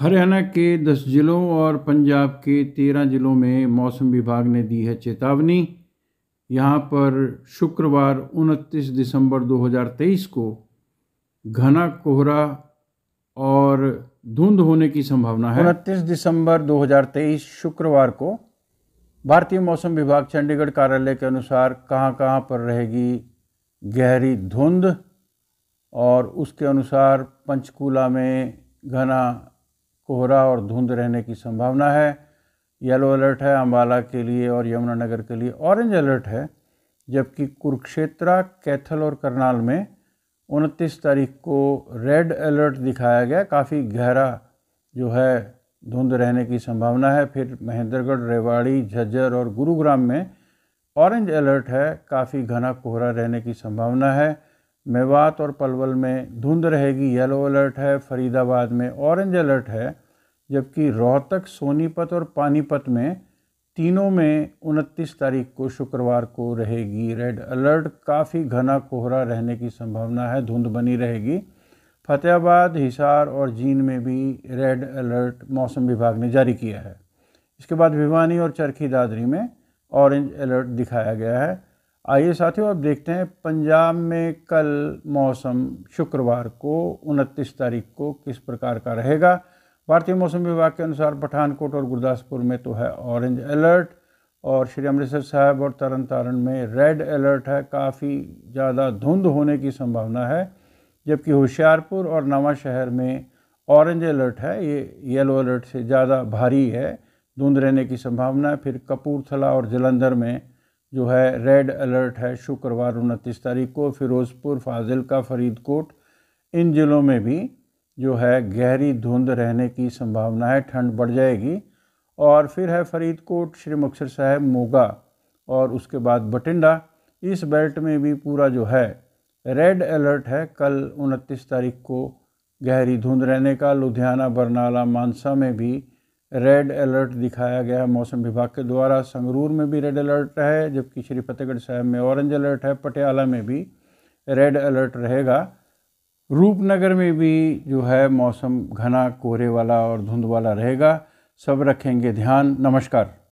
हरियाणा के दस जिलों और पंजाब के तेरह जिलों में मौसम विभाग ने दी है चेतावनी यहाँ पर शुक्रवार 29 दिसंबर 2023 को घना कोहरा और धुंध होने की संभावना है 29 दिसंबर 2023 शुक्रवार को भारतीय मौसम विभाग चंडीगढ़ कार्यालय के अनुसार कहाँ कहाँ पर रहेगी गहरी धुंध और उसके अनुसार पंचकूला में घना कोहरा और धुंध रहने की संभावना है येलो अलर्ट है अम्बाला के लिए और यमुनानगर के लिए ऑरेंज अलर्ट है जबकि कुरुक्षेत्रा कैथल और करनाल में उनतीस तारीख को रेड अलर्ट दिखाया गया काफ़ी गहरा जो है धुंध रहने की संभावना है फिर महेंद्रगढ़ रेवाड़ी झज्जर और गुरुग्राम में ऑरेंज अलर्ट है काफ़ी घना कोहरा रहने की संभावना है मेवात और पलवल में धुंध रहेगी येलो अलर्ट है फरीदाबाद में ऑरेंज अलर्ट है जबकि रोहतक सोनीपत और पानीपत में तीनों में उनतीस तारीख को शुक्रवार को रहेगी रेड अलर्ट काफ़ी घना कोहरा रहने की संभावना है धुंध बनी रहेगी फतेहाबाद हिसार और जीन में भी रेड अलर्ट मौसम विभाग ने जारी किया है इसके बाद भिवानी और चरखी दादरी में ऑरेंज अलर्ट दिखाया गया है आइए साथियों अब देखते हैं पंजाब में कल मौसम शुक्रवार को उनतीस तारीख को किस प्रकार का रहेगा भारतीय मौसम विभाग के अनुसार पठानकोट और गुरदासपुर में तो है ऑरेंज अलर्ट और श्री अमृतसर साहब और तरन तारण में रेड अलर्ट है काफ़ी ज़्यादा धुंध होने की संभावना है जबकि होशियारपुर और नवा शहर में ऑरेंज अलर्ट है ये येलो अलर्ट से ज़्यादा भारी है धुंध रहने की संभावना है फिर कपूरथला और जलंधर में जो है रेड अलर्ट है शुक्रवार उनतीस तारीख को फ़िरोज़पुर फाजिल का फरीदकोट इन ज़िलों में भी जो है गहरी धुंध रहने की संभावना है ठंड बढ़ जाएगी और फिर है फरीदकोट श्री मुक्सर साहब मोगा और उसके बाद बटिंडा इस बेल्ट में भी पूरा जो है रेड अलर्ट है कल उनतीस तारीख को गहरी धुंध रहने का लुधियाना बरनाला मानसा में भी रेड अलर्ट दिखाया गया है मौसम विभाग के द्वारा संगरूर में भी रेड अलर्ट है जबकि श्री फतेहगढ़ साहब में ऑरेंज अलर्ट है पटियाला में भी रेड अलर्ट रहेगा रूपनगर में भी जो है मौसम घना कोहरे वाला और धुंध वाला रहेगा सब रखेंगे ध्यान नमस्कार